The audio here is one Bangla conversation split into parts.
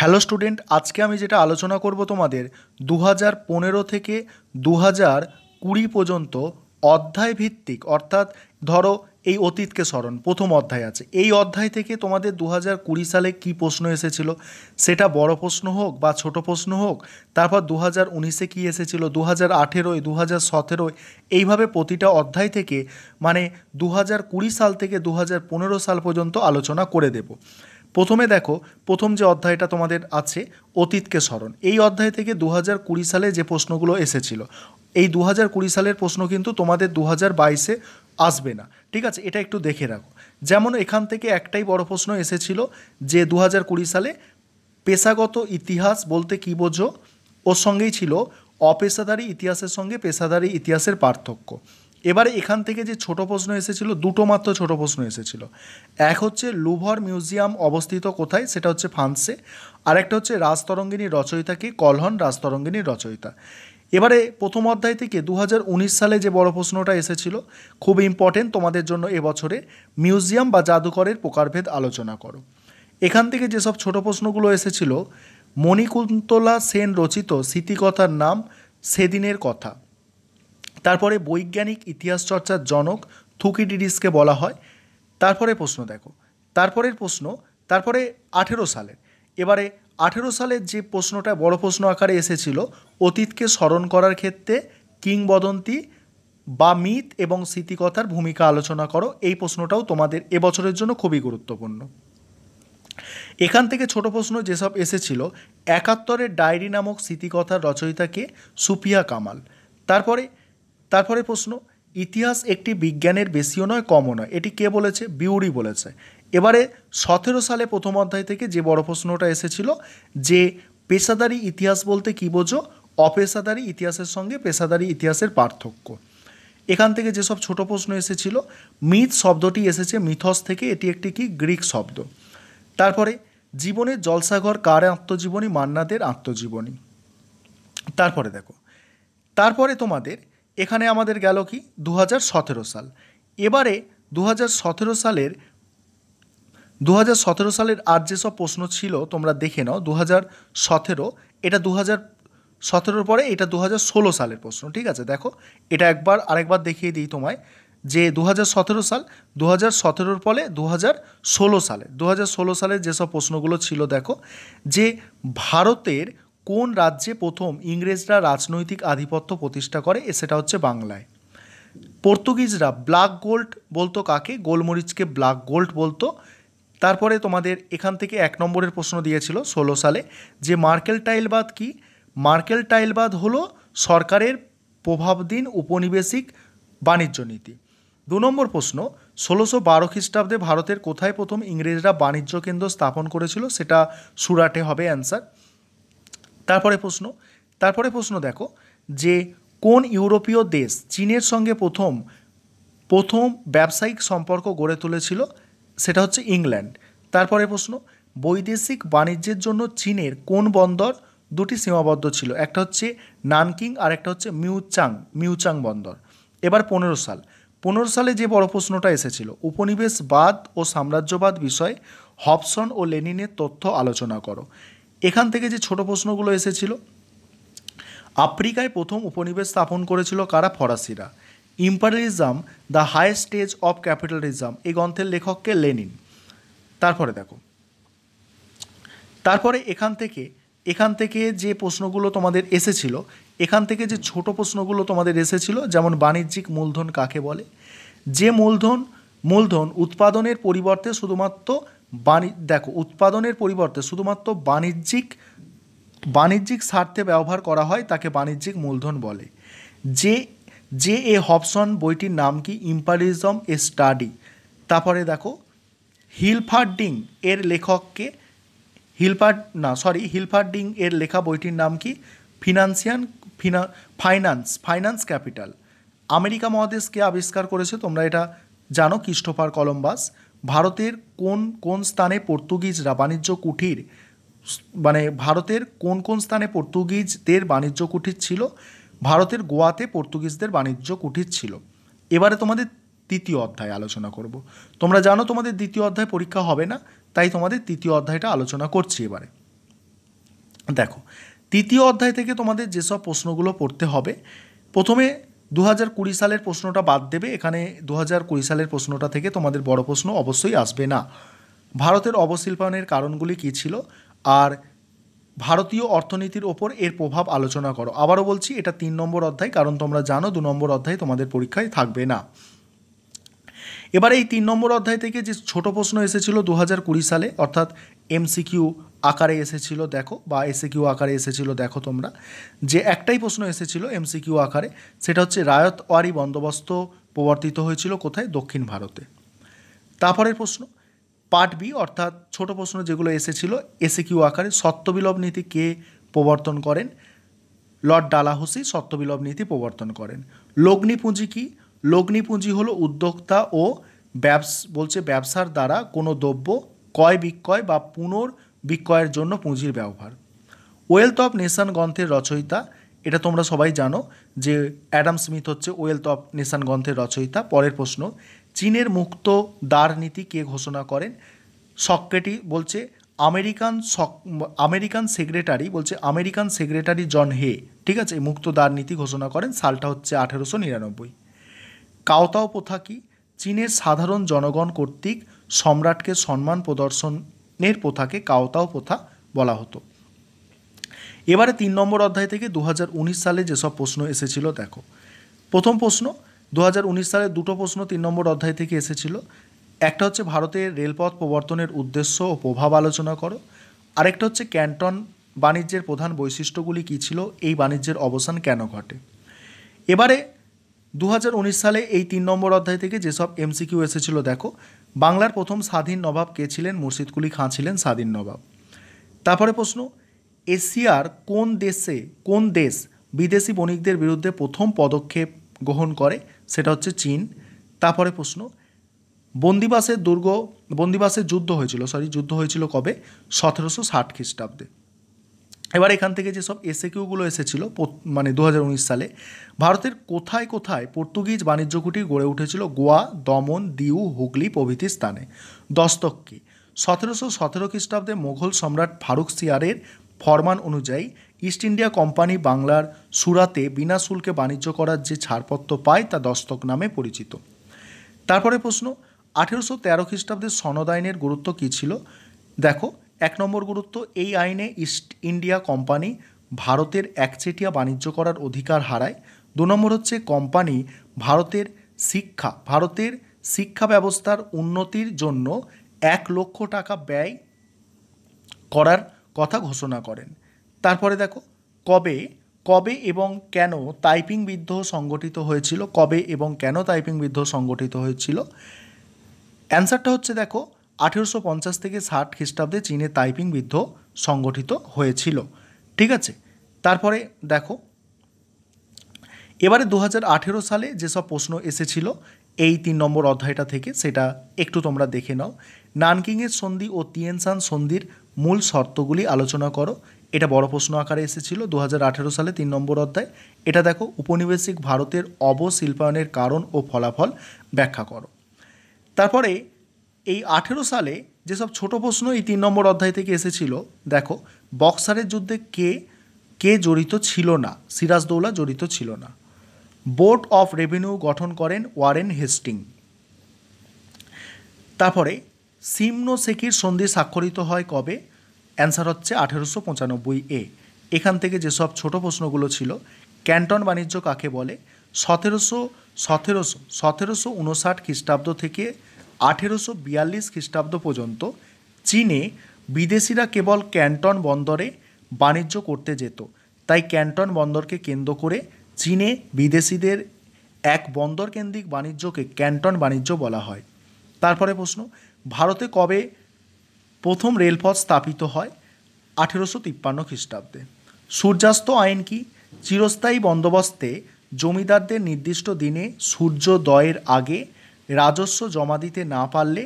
হ্যালো স্টুডেন্ট আজকে আমি যেটা আলোচনা করব তোমাদের দু পনেরো থেকে দু কুড়ি পর্যন্ত অধ্যায় ভিত্তিক অর্থাৎ ধরো এই অতীতকে স্মরণ প্রথম অধ্যায় আছে এই অধ্যায় থেকে তোমাদের দু কুড়ি সালে কি প্রশ্ন এসেছিল সেটা বড় প্রশ্ন হোক বা ছোট প্রশ্ন হোক তারপর দু হাজার উনিশে কী এসেছিল দু হাজার আঠেরোয় দু হাজার সতেরোয় এইভাবে প্রতিটা অধ্যায় থেকে মানে দু হাজার কুড়ি সাল থেকে দু হাজার পনেরো সাল পর্যন্ত আলোচনা করে দেবো প্রথমে দেখো প্রথম যে অধ্যায়টা তোমাদের আছে অতীতকে স্মরণ এই অধ্যায় থেকে দু হাজার কুড়ি সালে যে প্রশ্নগুলো এসেছিল এই দু হাজার কুড়ি সালের প্রশ্ন কিন্তু তোমাদের দু হাজার বাইশে আসবে না ঠিক আছে এটা একটু দেখে রাখো যেমন এখান থেকে একটাই বড় প্রশ্ন এসেছিল যে দু হাজার কুড়ি সালে পেশাগত ইতিহাস বলতে কী বোঝো ওর সঙ্গেই ছিল অপেশাদারী ইতিহাসের সঙ্গে পেশাদারী ইতিহাসের পার্থক্য এবারে এখান থেকে যে ছোট প্রশ্ন এসেছিল দুটো মাত্র ছোট প্রশ্ন এসেছিল এক হচ্ছে লুভর মিউজিয়াম অবস্থিত কোথায় সেটা হচ্ছে ফ্রান্সে আরেকটা হচ্ছে রাজতরঙ্গিনীর রচয়িতা কি কলহন রাজতরঙ্গিনীর রচয়িতা এবারে প্রথম অধ্যায় থেকে দু সালে যে বড় প্রশ্নটা এসেছিল খুব ইম্পর্টেন্ট তোমাদের জন্য এবছরে মিউজিয়াম বা জাদুঘরের প্রকারভেদ আলোচনা করো এখান থেকে যেসব ছোট প্রশ্নগুলো এসেছিল মণিকুন্তলা সেন রচিত স্মৃতিকথার নাম সেদিনের কথা তারপরে বৈজ্ঞানিক ইতিহাস চর্চার জনক থুকিডিডিসকে বলা হয় তারপরে প্রশ্ন দেখো তারপরের প্রশ্ন তারপরে আঠেরো সালের এবারে আঠেরো সালের যে প্রশ্নটা বড় প্রশ্ন আকারে এসেছিল অতীতকে স্মরণ করার ক্ষেত্রে কিংবদন্তি বা মিথ এবং স্মৃতিকথার ভূমিকা আলোচনা করো এই প্রশ্নটাও তোমাদের এবছরের জন্য খুবই গুরুত্বপূর্ণ এখান থেকে ছোট প্রশ্ন যেসব এসেছিল একাত্তরের ডায়েরি নামক স্মৃতিকথার রচয়িতাকে সুপিয়া কামাল তারপরে তারপরে প্রশ্ন ইতিহাস একটি বিজ্ঞানের বেশিও নয় কমও নয় এটি কে বলেছে বিউরি বলেছে এবারে সতেরো সালে প্রথম অধ্যায় থেকে যে বড় প্রশ্নটা এসেছিল যে পেশাদারি ইতিহাস বলতে কী বোঝো অপেশাদারি ইতিহাসের সঙ্গে পেশাদারি ইতিহাসের পার্থক্য এখান থেকে যেসব ছোট প্রশ্ন এসেছিল মিথ শব্দটি এসেছে মিথস থেকে এটি একটি কি গ্রিক শব্দ তারপরে জীবনে জলসাঘর কার আত্মজীবনী মান্নাদের আত্মজীবনী তারপরে দেখো তারপরে তোমাদের এখানে আমাদের গেল কি দু সাল এবারে দু সালের দু সতেরো সালের আর যেসব প্রশ্ন ছিল তোমরা দেখে নাও দু সতেরো এটা দু সতেরোর পরে এটা দু ষোলো সালের প্রশ্ন ঠিক আছে দেখো এটা একবার আরেকবার দেখিয়ে দিই তোমায় যে দু সতেরো সাল দু হাজার ফলে দু সালে দু সালের যেসব প্রশ্নগুলো ছিল দেখো যে ভারতের কোন রাজ্যে প্রথম ইংরেজরা রাজনৈতিক আধিপত্য প্রতিষ্ঠা করে সেটা হচ্ছে বাংলায় পর্তুগিজরা ব্ল্যাক গোল্ড বলতো কাকে গোলমরিচকে ব্ল্যাক গোল্ড বলতো তারপরে তোমাদের এখান থেকে এক নম্বরের প্রশ্ন দিয়েছিল ষোলো সালে যে মার্কেল টাইলবাদ কি মার্কেল টাইলবাদ হলো সরকারের প্রভাবধীন উপনিবেশিক বাণিজ্য নীতি দু নম্বর প্রশ্ন ষোলোশো বারো খ্রিস্টাব্দে ভারতের কোথায় প্রথম ইংরেজরা বাণিজ্য কেন্দ্র স্থাপন করেছিল সেটা সুরাটে হবে অ্যান্সার তারপরে প্রশ্ন তারপরে প্রশ্ন দেখো যে কোন ইউরোপীয় দেশ চীনের সঙ্গে প্রথম প্রথম ব্যবসায়িক সম্পর্ক গড়ে তুলেছিল সেটা হচ্ছে ইংল্যান্ড তারপরে প্রশ্ন বৈদেশিক বাণিজ্যের জন্য চীনের কোন বন্দর দুটি সীমাবদ্ধ ছিল একটা হচ্ছে নানকিং আর একটা হচ্ছে মিউচাং মিউচাং বন্দর এবার পনেরো সাল পনেরো সালে যে বড় প্রশ্নটা এসেছিল উপনিবেশবাদ ও সাম্রাজ্যবাদ বিষয়ে হবসন ও লেনিনের তথ্য আলোচনা করো এখান থেকে যে ছোট প্রশ্নগুলো এসেছিল আফ্রিকায় প্রথম উপনিবেশ স্থাপন করেছিল কারা ফরাসিরা imperialism the highest stage of capitalism এই গ্রন্থের লেখককে লেনিন তারপরে দেখো তারপরে এখান থেকে এখান থেকে যে প্রশ্নগুলো তোমাদের এসেছিল এখান থেকে যে ছোট প্রশ্নগুলো তোমাদের এসেছিল যেমন বাণিজ্যিক মূলধন কাকে বলে যে মূলধন মূলধন উৎপাদনের পরিবর্তে শুধুমাত্র বাণি দেখো উৎপাদনের পরিবর্তে শুধুমাত্র বাণিজ্যিক বাণিজ্যিক স্বার্থে ব্যবহার করা হয় তাকে বাণিজ্যিক মূলধন বলে যে যে এ হপসন বইটির নাম কি ইম্পারিজম এ স্টাডি তারপরে দেখো হিলফার্ডিং এর লেখককে হিলফার্ড না সরি হিলফার্ডিং এর লেখা বইটির নাম কি ফিনান্সিয়ান ফিনা ফাইন্যান্স ফাইন্যান্স ক্যাপিটাল আমেরিকা মহাদেশকে আবিষ্কার করেছে তোমরা এটা জানো ক্রিস্টোফার কলম্বাস ভারতের কোন কোন স্থানে পর্তুগিজরা বাণিজ্য কুঠির মানে ভারতের কোন কোন স্থানে পর্তুগিজদের বাণিজ্য কুঠির ছিল ভারতের গোয়াতে পর্তুগিজদের বাণিজ্য কুঠির ছিল এবারে তোমাদের তৃতীয় অধ্যায় আলোচনা করব তোমরা জানো তোমাদের দ্বিতীয় অধ্যায় পরীক্ষা হবে না তাই তোমাদের তৃতীয় অধ্যায়টা আলোচনা করছি এবারে দেখো তৃতীয় অধ্যায় থেকে তোমাদের যেসব প্রশ্নগুলো পড়তে হবে প্রথমে দু হাজার কুড়ি সালের প্রশ্নটা বাদ দেবে এখানে দু হাজার কুড়ি সালের প্রশ্নটা থেকে তোমাদের বড় প্রশ্ন অবশ্যই আসবে না ভারতের অবশিল্পায়নের কারণগুলি কী ছিল আর ভারতীয় অর্থনীতির ওপর এর প্রভাব আলোচনা করো আবারও বলছি এটা তিন নম্বর অধ্যায় কারণ তোমরা জানো দু নম্বর অধ্যায় তোমাদের পরীক্ষায় থাকবে না এবার এই তিন নম্বর অধ্যায় থেকে যে ছোট প্রশ্ন এসেছিল দু হাজার সালে অর্থাৎ এমসিকিউ আকারে এসেছিল দেখো বা এসিকিউ আকারে এসেছিল দেখো তোমরা যে একটাই প্রশ্ন এসেছিল এমসিকিউ আকারে সেটা হচ্ছে রায়তওয়ারি বন্দোবস্ত প্রবর্তিত হয়েছিল কোথায় দক্ষিণ ভারতে তারপরের প্রশ্ন পার্ট বি অর্থাৎ ছোট প্রশ্ন যেগুলো এসেছিল এসিকিউ আকারে সত্যবিলব নীতি কে প্রবর্তন করেন লর্ড ডালাহসি সত্যবিলব নীতি প্রবর্তন করেন লগ্নি পুঁজি কী পুঁজি হলো উদ্যোক্তা ও ব্যবস বলছে ব্যবসার দ্বারা কোনো দ্রব্য ক্রয় বিক্রয় বা পুনর বিক্রয়ের জন্য পুঁজির ব্যবহার ওয়েলথ অফ নেশান গ্রন্থের রচয়িতা এটা তোমরা সবাই জানো যে অ্যাডাম স্মিথ হচ্ছে ওয়েলথ অফ নেশান গ্রন্থের রচয়িতা পরের প্রশ্ন চীনের মুক্ত দ্বার নীতি কে ঘোষণা করেন সক্রেটি বলছে আমেরিকান সক আমেরিকান সেক্রেটারি বলছে আমেরিকান সেক্রেটারি জন হে ঠিক আছে মুক্ত দ্বার নীতি ঘোষণা করেন সালটা হচ্ছে আঠেরোশো নিরানব্বই কাওতাও প্রথা কি চীনের সাধারণ জনগণ কর্তৃক সম্রাটকে সম্মান প্রদর্শনের প্রথাকে কাওতাও প্রথা বলা হতো এবারে তিন নম্বর অধ্যায় থেকে দু সালে যেসব প্রশ্ন এসেছিল দেখো প্রথম প্রশ্ন দু সালে দুটো প্রশ্ন তিন নম্বর অধ্যায় থেকে এসেছিল একটা হচ্ছে ভারতের রেলপথ প্রবর্তনের উদ্দেশ্য ও প্রভাব আলোচনা করো আরেকটা হচ্ছে ক্যান্টন বাণিজ্যের প্রধান বৈশিষ্ট্যগুলি কী ছিল এই বাণিজ্যের অবসান কেন ঘটে এবারে উনিশ সালে এই তিন নম্বর অধ্যায় থেকে যেসব এমসিকিউ এসেছিল দেখো বাংলার প্রথম স্বাধীন নবাব কে ছিলেন মুর্শিদ কুলি খাঁ ছিলেন স্বাধীন নবাব তারপরে প্রশ্ন এশিয়ার কোন দেশে কোন দেশ বিদেশি বণিকদের বিরুদ্ধে প্রথম পদক্ষেপ গ্রহণ করে সেটা হচ্ছে চীন তারপরে প্রশ্ন বন্দিবাসের দুর্গ বন্দিবাসের যুদ্ধ হয়েছিল সরি যুদ্ধ হয়েছিল কবে সতেরোশো ষাট খ্রিস্টাব্দে এবার এখান থেকে যেসব এসএকিউগুলো এসেছিল মানে দু সালে ভারতের কোথায় কোথায় পর্তুগিজ বাণিজ্য কুটি গড়ে উঠেছিল গোয়া দমন দিউ হুগলি প্রভৃতি স্থানে দস্তক কি সতেরোশো সতেরো খ্রিস্টাব্দে মোঘল সম্রাট ফারুক সিয়ারের ফরমান অনুযায়ী ইস্ট ইন্ডিয়া কোম্পানি বাংলার সুরাতে বিনা শুল্কে বাণিজ্য করার যে ছাড়পত্র পায় তা দস্তক নামে পরিচিত তারপরে প্রশ্ন আঠেরোশো তেরো খ্রিস্টাব্দে সনদ আইনের গুরুত্ব কী ছিল দেখো এক নম্বর গুরুত্ব এই আইনে ইস্ট ইন্ডিয়া কোম্পানি ভারতের একচেটিয়া বাণিজ্য করার অধিকার হারায় দু নম্বর হচ্ছে কোম্পানি ভারতের শিক্ষা ভারতের শিক্ষা ব্যবস্থার উন্নতির জন্য এক লক্ষ টাকা ব্যয় করার কথা ঘোষণা করেন তারপরে দেখো কবে কবে এবং কেন টাইপিং বিদ্রোহ সংগঠিত হয়েছিল কবে এবং কেন টাইপিং বিদ্রোহ সংগঠিত হয়েছিল অ্যান্সারটা হচ্ছে দেখো আঠেরোশো পঞ্চাশ থেকে ষাট খ্রিস্টাব্দে চীনে তাইপিং বিদ্ধ সংগঠিত হয়েছিল ঠিক আছে তারপরে দেখো এবারে দু সালে যেসব প্রশ্ন এসেছিল এই তিন নম্বর অধ্যায়টা থেকে সেটা একটু তোমরা দেখে নাও নানকিংয়ের সন্ধি ও তিয়েনসান সন্ধির মূল শর্তগুলি আলোচনা করো এটা বড় প্রশ্ন আকারে এসেছিল দু সালে তিন নম্বর অধ্যায় এটা দেখো উপনিবেশিক ভারতের অবশিল্পায়নের কারণ ও ফলাফল ব্যাখ্যা করো তারপরে এই আঠেরো সালে যেসব ছোট প্রশ্ন এই তিন নম্বর অধ্যায় থেকে এসেছিল দেখো বক্সারের যুদ্ধে কে কে জড়িত ছিল না সিরাজদৌলা জড়িত ছিল না বোর্ড অফ রেভিনিউ গঠন করেন ওয়ারেন হেস্টিং তারপরে সিমনো শেখির সন্ধি স্বাক্ষরিত হয় কবে অ্যান্সার হচ্ছে আঠেরোশো পঁচানব্বই এ এখান থেকে যেসব ছোট প্রশ্নগুলো ছিল ক্যান্টন বাণিজ্য কাকে বলে সতেরোশো সতেরোশো সতেরোশো উনষাট খ্রিস্টাব্দ থেকে আঠেরোশো বিয়াল্লিশ খ্রিস্টাব্দ পর্যন্ত চীনে বিদেশিরা কেবল ক্যান্টন বন্দরে বাণিজ্য করতে যেত তাই ক্যান্টন বন্দরকে কেন্দ্র করে চীনে বিদেশিদের এক বন্দর কেন্দ্রিক বাণিজ্যকে ক্যান্টন বাণিজ্য বলা হয় তারপরে প্রশ্ন ভারতে কবে প্রথম রেলপথ স্থাপিত হয় আঠেরোশো তিপ্পান্ন খ্রিস্টাব্দে সূর্যাস্ত আইন কি চিরস্থায়ী বন্দোবস্তে জমিদারদের নির্দিষ্ট দিনে সূর্যোদয়ের আগে রাজস্ব জমা দিতে না পারলে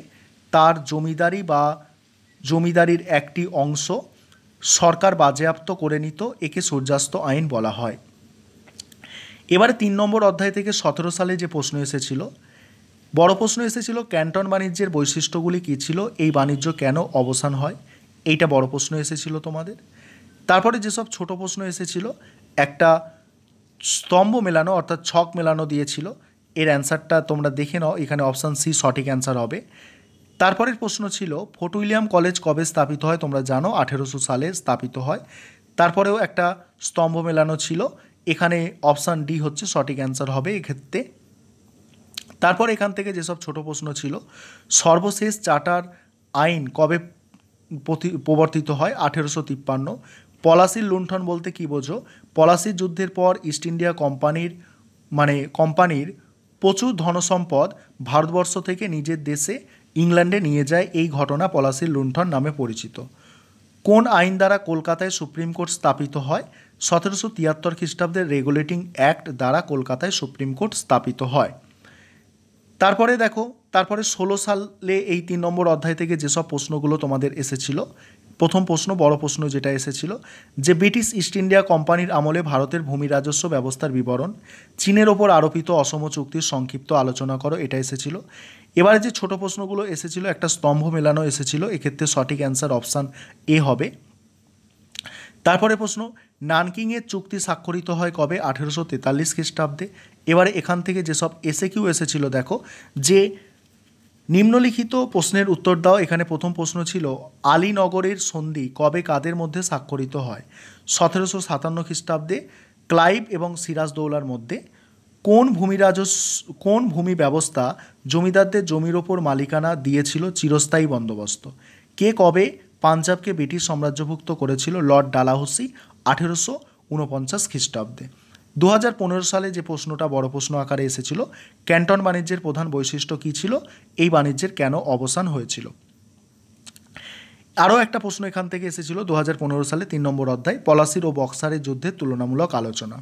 তার জমিদারি বা জমিদারির একটি অংশ সরকার বাজেয়াপ্ত করে নিত একে সূর্যাস্ত আইন বলা হয় এবারে তিন নম্বর অধ্যায় থেকে সতেরো সালে যে প্রশ্ন এসেছিল বড় প্রশ্ন এসেছিল ক্যান্টন বাণিজ্যের বৈশিষ্ট্যগুলি কী ছিল এই বাণিজ্য কেন অবসান হয় এইটা বড় প্রশ্ন এসেছিল তোমাদের তারপরে যেসব ছোট প্রশ্ন এসেছিল একটা স্তম্ভ মেলানো অর্থাৎ ছক মেলানো দিয়েছিল এর অ্যান্সারটা তোমরা দেখে নাও এখানে অপশান সি সঠিক অ্যান্সার হবে তারপরের প্রশ্ন ছিল ফোর্ট উইলিয়াম কলেজ কবে স্থাপিত হয় তোমরা জানো আঠেরোশো সালে স্থাপিত হয় তারপরেও একটা স্তম্ভ মেলানো ছিল এখানে অপশান ডি হচ্ছে সঠিক অ্যান্সার হবে এক্ষেত্রে তারপর এখান থেকে যেসব ছোট প্রশ্ন ছিল সর্বশেষ চার্টার আইন কবে প্রবর্তিত হয় আঠেরোশো তিপ্পান্ন পলাশির লুণ্ঠন বলতে কি বোঝো পলাশির যুদ্ধের পর ইস্ট ইন্ডিয়া কোম্পানির মানে কোম্পানির প্রচুর ধনসম্পদ ভারতবর্ষ থেকে নিজের দেশে ইংল্যান্ডে নিয়ে যায় এই ঘটনা পলাশি লুণ্ঠন নামে পরিচিত কোন আইন দ্বারা কলকাতায় সুপ্রিম কোর্ট স্থাপিত হয় সতেরোশো তিয়াত্তর খ্রিস্টাব্দের রেগুলেটিং অ্যাক্ট দ্বারা কলকাতায় সুপ্রিম কোর্ট স্থাপিত হয় তারপরে দেখো তারপরে ষোলো সালে এই তিন নম্বর অধ্যায় থেকে যেসব প্রশ্নগুলো তোমাদের এসেছিল প্রথম প্রশ্ন বড় প্রশ্ন যেটা এসেছিল যে ব্রিটিশ ইস্ট ইন্ডিয়া কোম্পানির আমলে ভারতের ভূমি রাজস্ব ব্যবস্থার বিবরণ চীনের ওপর আরোপিত অসম চুক্তির সংক্ষিপ্ত আলোচনা করো এটা এসেছিল এবারে যে ছোট প্রশ্নগুলো এসেছিল একটা স্তম্ভ মেলানো এসেছিল এক্ষেত্রে সঠিক অ্যান্সার অপশান এ হবে তারপরে প্রশ্ন নানকিংয়ের চুক্তি স্বাক্ষরিত হয় কবে আঠেরোশো তেতাল্লিশ খ্রিস্টাব্দে এবারে এখান থেকে যেসব এসে কিউ এসেছিল দেখো যে নিম্নলিখিত প্রশ্নের উত্তর দাও এখানে প্রথম প্রশ্ন ছিল আলীনগরের সন্ধি কবে কাদের মধ্যে স্বাক্ষরিত হয় সতেরোশো সাতান্ন খ্রিস্টাব্দে ক্লাইভ এবং সিরাজদৌলার মধ্যে কোন ভূমি কোন ভূমি ব্যবস্থা জমিদারদের জমির ওপর মালিকানা দিয়েছিল চিরস্থায়ী বন্দোবস্ত কে কবে পাঞ্জাবকে ব্রিটিশ সাম্রাজ্যভুক্ত করেছিল লর্ড ডালাহসি আঠেরোশো ঊনপঞ্চাশ খ্রিস্টাব্দে দু সালে যে প্রশ্নটা বড় প্রশ্ন আকারে এসেছিল ক্যান্টন বাণিজ্যের প্রধান বৈশিষ্ট্য কী ছিল এই বাণিজ্যের কেন অবসান হয়েছিল আরও একটা প্রশ্ন এখান থেকে এসেছিল দু সালে তিন নম্বর অধ্যায় পলাশির ও বক্সারের যুদ্ধের তুলনামূলক আলোচনা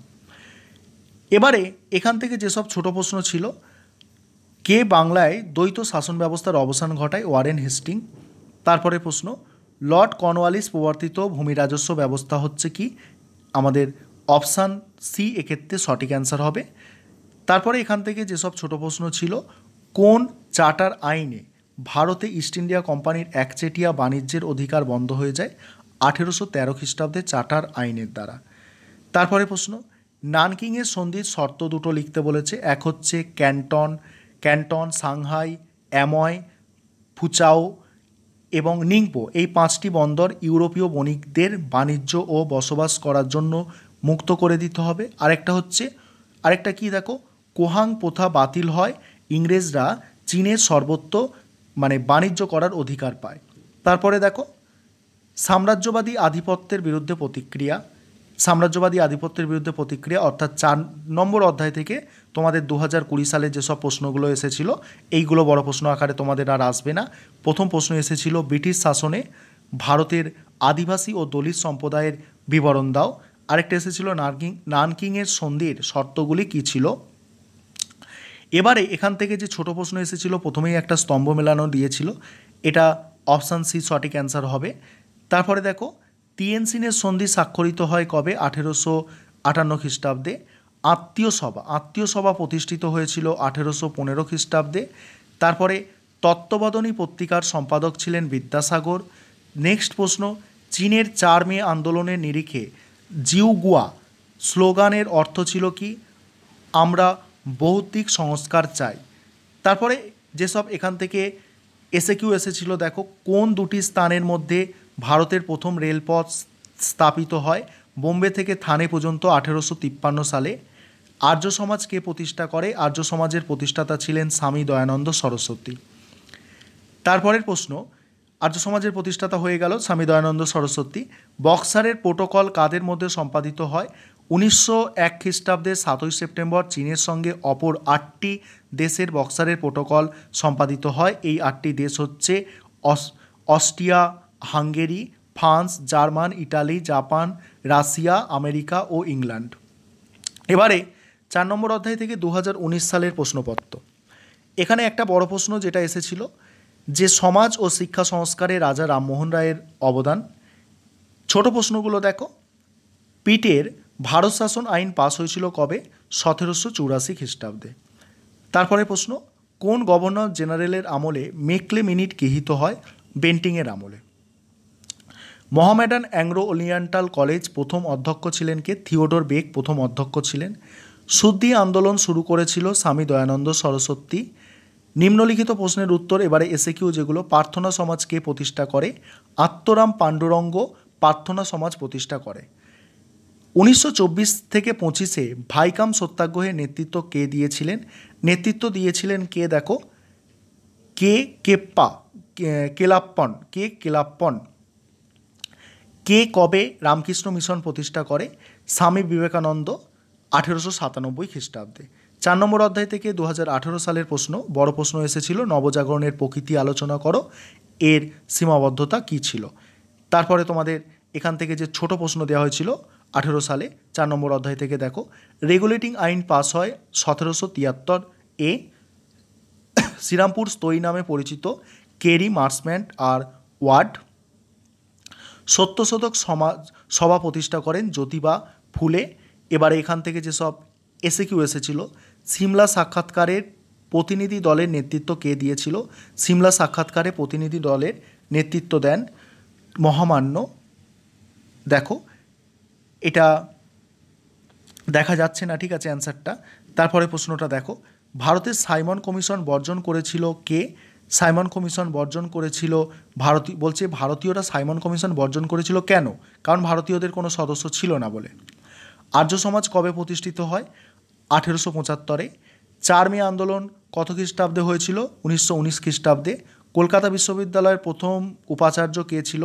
এবারে এখান থেকে যেসব ছোট প্রশ্ন ছিল কে বাংলায় দ্বৈত শাসন ব্যবস্থার অবসান ঘটায় ওয়ারেন হেস্টিং তারপরে প্রশ্ন লর্ড কর্নওয়ালিস প্রবর্তিত ভূমি রাজস্ব ব্যবস্থা হচ্ছে কি আমাদের অপশান সি এক্ষেত্রে সঠিক অ্যান্সার হবে তারপরে এখান থেকে যেসব ছোট প্রশ্ন ছিল কোন চার্টার আইনে ভারতে ইস্ট ইন্ডিয়া কোম্পানির একচেটিয়া বাণিজ্যের অধিকার বন্ধ হয়ে যায় আঠেরোশো তেরো খ্রিস্টাব্দে চার্টার আইনের দ্বারা তারপরে প্রশ্ন নানকিংয়ের সন্ধির শর্ত দুটো লিখতে বলেছে এক হচ্ছে Canton Canton Shanghai Amoy Foochow এবং নিংপো এই পাঁচটি বন্দর ইউরোপীয় বণিকদের বাণিজ্য ও বসবাস করার জন্য মুক্ত করে দিতে হবে আরেকটা হচ্ছে আরেকটা কি দেখো কোহাং প্রথা বাতিল হয় ইংরেজরা চীনের সর্বত্র মানে বাণিজ্য করার অধিকার পায় তারপরে দেখো সাম্রাজ্যবাদী আধিপত্যের বিরুদ্ধে প্রতিক্রিয়া সাম্রাজ্যবাদী আধিপত্যের বিরুদ্ধে প্রতিক্রিয়া অর্থাৎ চার নম্বর অধ্যায় থেকে তোমাদের দু হাজার কুড়ি সালে যেসব প্রশ্নগুলো এসেছিল এইগুলো বড় প্রশ্ন আকারে তোমাদের আর আসবে না প্রথম প্রশ্ন এসেছিল ব্রিটিশ শাসনে ভারতের আদিবাসী ও দলিত সম্প্রদায়ের বিবরণ দাও আরেকটা এসেছিল নার্কিং নানকিংয়ের সন্ধির শর্তগুলি কী ছিল এবারে এখান থেকে যে ছোট প্রশ্ন এসেছিল প্রথমেই একটা স্তম্ভ মেলানো দিয়েছিল এটা অপশান সি সঠিক অ্যান্সার হবে তারপরে দেখো টিএনসিনের সন্ধি স্বাক্ষরিত হয় কবে আঠেরোশো আটান্ন খ্রিস্টাব্দে আত্মীয় সভা আত্মীয় সভা প্রতিষ্ঠিত হয়েছিল আঠেরোশো পনেরো খ্রিস্টাব্দে তারপরে তত্ত্ববোধনী পত্রিকার সম্পাদক ছিলেন বিদ্যাসাগর নেক্সট প্রশ্ন চীনের চার মে আন্দোলনের নিরিখে জিউগুয়া স্লোগানের অর্থ ছিল কি আমরা ভৌতিক সংস্কার চাই তারপরে যেসব এখান থেকে এসে কিউ এসেছিল দেখো কোন দুটি স্থানের মধ্যে ভারতের প্রথম রেলপথ স্থাপিত হয় বোম্বে থেকে থানে পর্যন্ত আঠেরোশো তিপ্পান্ন সালে আর্য সমাজকে প্রতিষ্ঠা করে আর্য সমাজের প্রতিষ্ঠাতা ছিলেন স্বামী দয়ানন্দ সরস্বতী তারপরের প্রশ্ন আর্য সমাজের প্রতিষ্ঠাতা হয়ে গেল স্বামী দয়ানন্দ সরস্বতী বক্সারের প্রোটোকল কাদের মধ্যে সম্পাদিত হয় উনিশশো এক খ্রিস্টাব্দে সাতই সেপ্টেম্বর চীনের সঙ্গে অপর আটটি দেশের বক্সারের প্রোটোকল সম্পাদিত হয় এই আটটি দেশ হচ্ছে Austria Hungary France German Italy Japan Russia America ও ইংল্যান্ড এবারে চার নম্বর অধ্যায় থেকে দু সালের প্রশ্নপত্র এখানে একটা বড় প্রশ্ন যেটা এসেছিল যে সমাজ ও শিক্ষা সংস্কারে রাজা রামমোহন রায়ের অবদান ছোট প্রশ্নগুলো দেখো পিটের ভারত শাসন আইন পাস হয়েছিল কবে সতেরোশো চুরাশি খ্রিস্টাব্দে তারপরে প্রশ্ন কোন গভর্নর জেনারেলের আমলে মেকলে মিনিট গৃহীত হয় বেন্টিংয়ের আমলে মহামেডান অ্যাংরো ওলিয়েন্টাল কলেজ প্রথম অধ্যক্ষ ছিলেন কে থিওডোর বেগ প্রথম অধ্যক্ষ ছিলেন শুদ্ধি আন্দোলন শুরু করেছিল স্বামী দয়ানন্দ সরস্বতী নিম্নলিখিত প্রশ্নের উত্তর এবারে এসে কিউ যেগুলো প্রার্থনা সমাজ কে প্রতিষ্ঠা করে আত্মরাম পাণ্ডুরঙ্গ প্রার্থনা সমাজ প্রতিষ্ঠা করে উনিশশো থেকে পঁচিশে ভাইকাম সত্যাগ্রহের নেতৃত্ব কে দিয়েছিলেন নেতৃত্ব দিয়েছিলেন কে দেখো কে কেপ্পা কেলাপ্পন কে কেলাপ্পন কে কবে রামকৃষ্ণ মিশন প্রতিষ্ঠা করে স্বামী বিবেকানন্দ আঠেরোশো সাতানব্বই খ্রিস্টাব্দে চার নম্বর অধ্যায় থেকে দু সালের প্রশ্ন বড় প্রশ্ন এসেছিল নবজাগরণের প্রকৃতি আলোচনা করো এর সীমাবদ্ধতা কি ছিল তারপরে তোমাদের এখান থেকে যে ছোট প্রশ্ন দেওয়া হয়েছিল আঠেরো সালে চার নম্বর অধ্যায় থেকে দেখো রেগুলেটিং আইন পাস হয় সতেরোশো তিয়াত্তর এ শ্রীরামপুর স্তয়ী নামে পরিচিত কেরি মার্সম্যান্ট আর ওয়ার্ড সত্যশোধক সমাজ সভা প্রতিষ্ঠা করেন জ্যোতিবা ফুলে এবারে এখান থেকে যেসব এসে কিউ এসেছিল সিমলা সাক্ষাৎকারের প্রতিনিধি দলের নেতৃত্ব কে দিয়েছিল সিমলা সাক্ষাৎকারে প্রতিনিধি দলের নেতৃত্ব দেন মহামান্য দেখো এটা দেখা যাচ্ছে না ঠিক আছে অ্যান্সারটা তারপরে প্রশ্নটা দেখো ভারতের সাইমন কমিশন বর্জন করেছিল কে সাইমন কমিশন বর্জন করেছিল ভারতীয় বলছে ভারতীয়রা সাইমন কমিশন বর্জন করেছিল কেন কারণ ভারতীয়দের কোনো সদস্য ছিল না বলে আর্য সমাজ কবে প্রতিষ্ঠিত হয় আঠেরোশো পঁচাত্তরে চার মে আন্দোলন কত খ্রিস্টাব্দে হয়েছিল উনিশশো উনিশ খ্রিস্টাব্দে কলকাতা বিশ্ববিদ্যালয়ের প্রথম উপাচার্য কে ছিল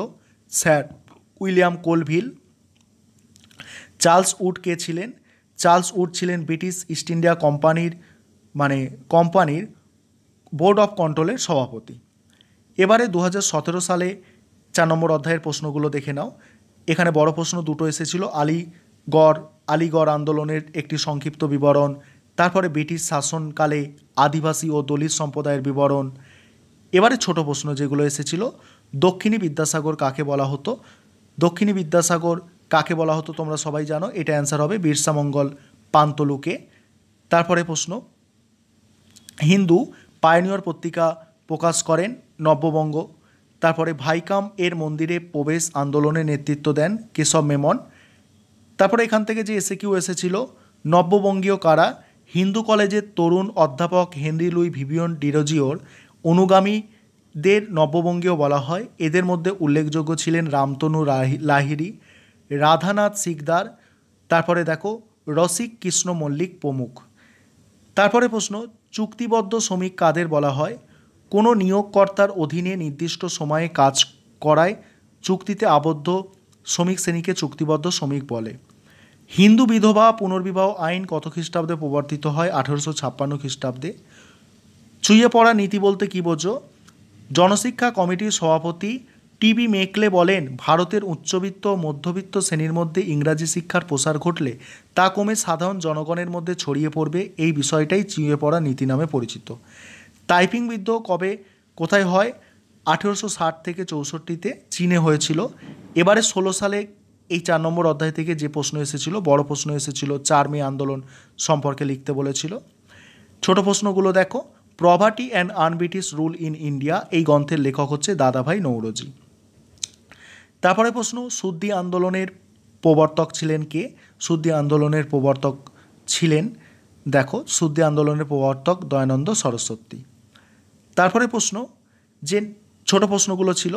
sir William Colvile Charles Wood কে ছিলেন চার্লস উড ছিলেন ব্রিটিশ ইস্ট ইন্ডিয়া কোম্পানির মানে কোম্পানির বোর্ড অফ কন্ট্রোলের সভাপতি এবারে দু সালে চার নম্বর অধ্যায়ের প্রশ্নগুলো দেখে নাও এখানে বড় প্রশ্ন দুটো এসেছিল আলিগড় আলিগড় আন্দোলনের একটি সংক্ষিপ্ত বিবরণ তারপরে ব্রিটিশ শাসনকালে আদিবাসী ও দলিত সম্প্রদায়ের বিবরণ এবারে ছোট প্রশ্ন যেগুলো এসেছিল দক্ষিণী বিদ্যাসাগর কাকে বলা হতো দক্ষিণী বিদ্যাসাগর কাকে বলা হতো তোমরা সবাই জানো এটা অ্যান্সার হবে বিরসামঙ্গল পান্তলুকে তারপরে প্রশ্ন হিন্দু পায়নিয়র পত্রিকা প্রকাশ করেন নব্যবঙ্গ তারপরে ভাইকাম এর মন্দিরে প্রবেশ আন্দোলনে নেতৃত্ব দেন কেশব মেমন তারপরে এখান থেকে যে এসে কিউ এসেছিল নব্যবঙ্গীয় কারা হিন্দু কলেজের তরুণ অধ্যাপক হেনরি লুই ভিভিয়ন ডিরোজিওর অনুগামীদের নব্যবঙ্গীয় বলা হয় এদের মধ্যে উল্লেখযোগ্য ছিলেন রামতনু লাহিরি রাধানাথ সিকদার তারপরে দেখো রসিক কৃষ্ণ মল্লিক প্রমুখ তারপরে প্রশ্ন চুক্তিবদ্ধ শ্রমিক কাদের বলা হয় কোনো নিয়োগকর্তার অধীনে নির্দিষ্ট সময়ে কাজ করায় চুক্তিতে আবদ্ধ শ্রমিক শ্রেণীকে চুক্তিবদ্ধ শ্রমিক বলে হিন্দু বিধবা পুনর্বিবাহ আইন কত খ্রিস্টাব্দে প্রবর্তিত হয় আঠেরোশো ছাপ্পান্ন খ্রিস্টাব্দে চুইয়ে পড়া নীতি বলতে কী বোঝো জনশিক্ষা কমিটির সভাপতি টিবি মেকলে বলেন ভারতের উচ্চবিত্ত মধ্যবিত্ত শ্রেণীর মধ্যে ইংরাজি শিক্ষার প্রসার ঘটলে তা কমে সাধারণ জনগণের মধ্যে ছড়িয়ে পড়বে এই বিষয়টাই চুইয়ে পড়া নীতি নামে পরিচিত টাইপিং বিদ্রোহ কবে কোথায় হয় আঠেরোশো ষাট থেকে চৌষট্টিতে চীনে হয়েছিল এবারে ষোলো সালে এই চার নম্বর অধ্যায় থেকে যে প্রশ্ন এসেছিল বড় প্রশ্ন এসেছিল চার মে আন্দোলন সম্পর্কে লিখতে বলেছিল ছোট প্রশ্নগুলো দেখো poverty and unbritish rule in India এই গ্রন্থের লেখক হচ্ছে দাদাভাই নৌরজি তারপরে প্রশ্ন শুদ্ধি আন্দোলনের প্রবর্তক ছিলেন কে শুদ্ধি আন্দোলনের প্রবর্তক ছিলেন দেখো শুদ্ধি আন্দোলনের প্রবর্তক দয়ানন্দ সরস্বতী তারপরে প্রশ্ন যে ছোট প্রশ্নগুলো ছিল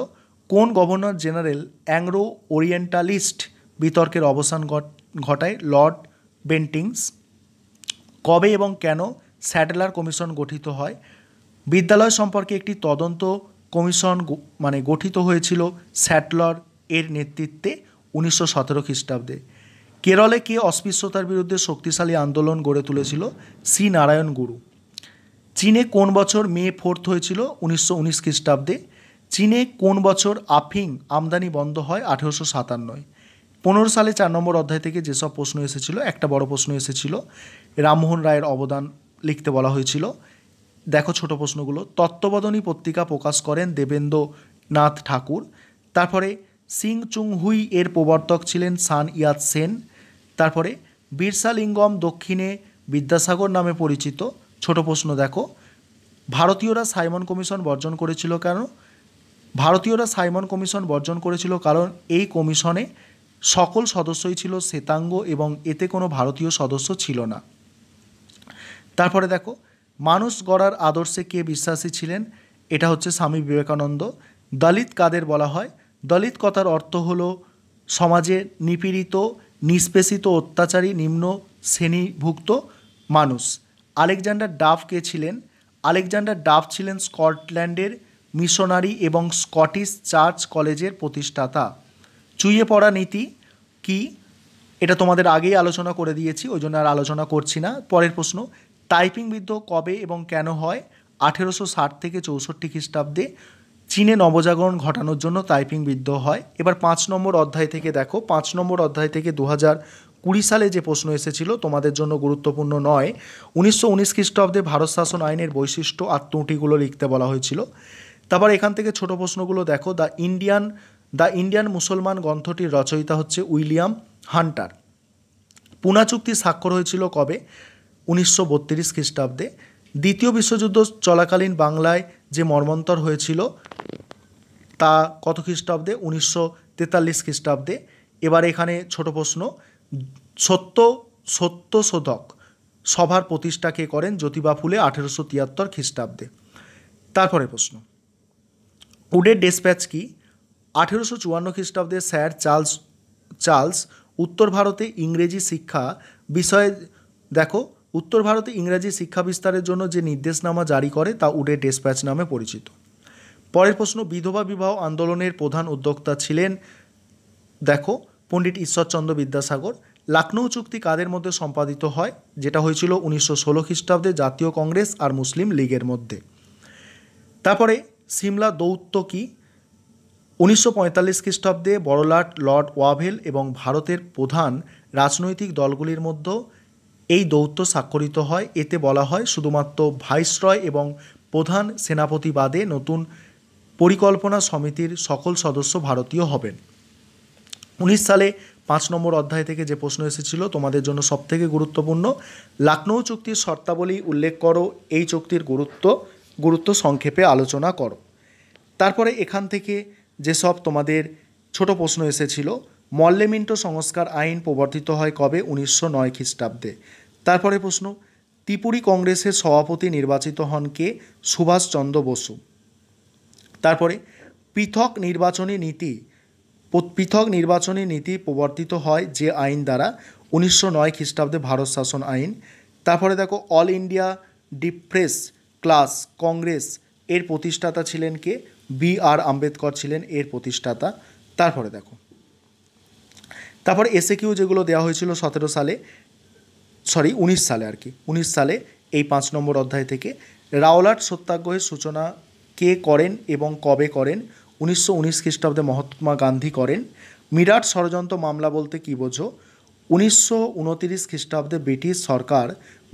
কোন গভর্নর জেনারেল অ্যাংরো ওরিয়েন্টালিস্ট বিতর্কের অবসান ঘটায় লর্ড বেন্টিংস কবে এবং কেন স্যাটেলার কমিশন গঠিত হয় বিদ্যালয় সম্পর্কে একটি তদন্ত কমিশন মানে গঠিত হয়েছিল স্যাটলর এর নেতৃত্বে উনিশশো সতেরো খ্রিস্টাব্দে কেরলে কে অস্পৃশ্যতার বিরুদ্ধে শক্তিশালী আন্দোলন গড়ে তুলেছিল শ্রী নারায়ণ গুরু চীনে কোন বছর মে ফোর্থ হয়েছিল উনিশশো উনিশ খ্রিস্টাব্দে চীনে কোন বছর আফিং আমদানি বন্ধ হয় আঠেরোশো সাতান্নয় পনেরো সালে চার নম্বর অধ্যায় থেকে যেসব প্রশ্ন এসেছিল একটা বড় প্রশ্ন এসেছিল রামমোহন রায়ের অবদান লিখতে বলা হয়েছিল দেখো ছোট প্রশ্নগুলো তত্ত্ববোধনী পত্রিকা প্রকাশ করেন দেবেন্দ্রনাথ ঠাকুর তারপরে সিং চুংহুই এর প্রবর্তক ছিলেন সান ইয়াদ সেন তারপরে লিঙ্গম দক্ষিণে বিদ্যাসাগর নামে পরিচিত ছোট প্রশ্ন দেখো ভারতীয়রা সাইমন কমিশন বর্জন করেছিল কেন ভারতীয়রা সাইমন কমিশন বর্জন করেছিল কারণ এই কমিশনে সকল সদস্যই ছিল শ্বেতাঙ্গ এবং এতে কোনো ভারতীয় সদস্য ছিল না তারপরে দেখো মানুষ গড়ার আদর্শে কে বিশ্বাসী ছিলেন এটা হচ্ছে স্বামী বিবেকানন্দ দলিত কাদের বলা হয় দলিত কথার অর্থ হল সমাজে নিপীড়িত নিষ্পেষিত অত্যাচারী নিম্ন শ্রেণীভুক্ত মানুষ আলেকজান্ডার ডাফ কে ছিলেন আলেকজান্ডার ডাফ ছিলেন স্কটল্যান্ডের মিশনারি এবং স্কটিশ চার্চ কলেজের প্রতিষ্ঠাতা চুইয়ে পড়া নীতি কি এটা তোমাদের আগেই আলোচনা করে দিয়েছি ওই জন্য আর আলোচনা করছি না পরের প্রশ্ন টাইপিং বিদ্রোহ কবে এবং কেন হয় আঠেরোশো ষাট থেকে চৌষট্টি খ্রিস্টাব্দে চীনে নবজাগরণ ঘটানোর জন্য টাইপিং বিদ্রোহ হয় এবার পাঁচ নম্বর অধ্যায় থেকে দেখো পাঁচ নম্বর অধ্যায় থেকে দু হাজার কুড়ি সালে যে প্রশ্ন এসেছিল তোমাদের জন্য গুরুত্বপূর্ণ নয় উনিশশো উনিশ খ্রিস্টাব্দে ভারত শাসন আইনের বৈশিষ্ট্য আর ত্রুটিগুলো লিখতে বলা হয়েছিল তারপর এখান থেকে ছোট প্রশ্নগুলো দেখো দ্য ইন্ডিয়ান দ্য ইন্ডিয়ান মুসলমান গ্রন্থটির রচয়িতা হচ্ছে উইলিয়াম হান্টার পুনা চুক্তি স্বাক্ষর হয়েছিল কবে উনিশশো বত্রিশ খ্রিস্টাব্দে দ্বিতীয় বিশ্বযুদ্ধ চলাকালীন বাংলায় যে মর্মন্তর হয়েছিল তা কত খ্রিস্টাব্দে উনিশশো তেতাল্লিশ খ্রিস্টাব্দে এবার এখানে ছোট প্রশ্ন সত্য সত্য শোধক সভার প্রতিষ্ঠাকে করেন জ্যোতিবা ফুলে আঠেরোশো তিয়াত্তর খ্রিস্টাব্দে তারপরে প্রশ্ন উডের ডেসপ্যাচ কি আঠেরোশো চুয়ান্ন খ্রিস্টাব্দে স্যার চার্লস চার্লস উত্তর ভারতে ইংরেজি শিক্ষা বিষয়ে দেখো উত্তর ভারতে ইংরেজি শিক্ষা বিস্তারের জন্য যে নির্দেশনামা জারি করে তা উডের ডেসপ্যাচ নামে পরিচিত পরের প্রশ্ন বিধবা বিবাহ আন্দোলনের প্রধান উদ্যোক্তা ছিলেন দেখো পণ্ডিত ঈশ্বরচন্দ্র বিদ্যাসাগর লাখনৌ চুক্তি কাদের মধ্যে সম্পাদিত হয় যেটা হয়েছিল উনিশশো ষোলো খ্রিস্টাব্দে জাতীয় কংগ্রেস আর মুসলিম লীগের মধ্যে তারপরে সিমলা দৌত্য কি উনিশশো পঁয়তাল্লিশ খ্রিস্টাব্দে বড়লাট লর্ড ওয়াভেল এবং ভারতের প্রধান রাজনৈতিক দলগুলির মধ্যে এই দৌত্য স্বাক্ষরিত হয় এতে বলা হয় শুধুমাত্র ভাইসরয় এবং প্রধান সেনাপতি বাদে নতুন পরিকল্পনা সমিতির সকল সদস্য ভারতীয় হবেন উনিশ সালে পাঁচ নম্বর অধ্যায় থেকে যে প্রশ্ন এসেছিল তোমাদের জন্য সবথেকে গুরুত্বপূর্ণ লাকনৌ চুক্তির শর্তাবলী উল্লেখ করো এই চুক্তির গুরুত্ব গুরুত্ব সংক্ষেপে আলোচনা করো তারপরে এখান থেকে যেসব তোমাদের ছোট প্রশ্ন এসেছিল মল্লেমিন্টো সংস্কার আইন প্রবর্তিত হয় কবে উনিশশো নয় খ্রিস্টাব্দে তারপরে প্রশ্ন ত্রিপুরী কংগ্রেসের সভাপতি নির্বাচিত হন কে সুভাষচন্দ্র বসু তারপরে পৃথক নির্বাচনী নীতি পৃথক নির্বাচনী নীতি প্রবর্তিত হয় যে আইন দ্বারা উনিশশো নয় খ্রিস্টাব্দে ভারত শাসন আইন তারপরে দেখো All India Depressed Class Congress এর প্রতিষ্ঠাতা ছিলেন কে বি আর আম্বেদকর ছিলেন এর প্রতিষ্ঠাতা তারপরে দেখো তারপর এসে কিউ যেগুলো দেওয়া হয়েছিল সতেরো সালে সরি উনিশ সালে আর কি উনিশ সালে এই পাঁচ নম্বর অধ্যায় থেকে রাওলাট সত্যাগ্রহের সূচনা কে করেন এবং কবে করেন উনিশশো উনিশ খ্রিস্টাব্দে মহাত্মা গান্ধী করেন মিরাট ষড়যন্ত্র মামলা বলতে কী বোঝো উনিশশো উনতিরিশ খ্রিস্টাব্দে ব্রিটিশ সরকার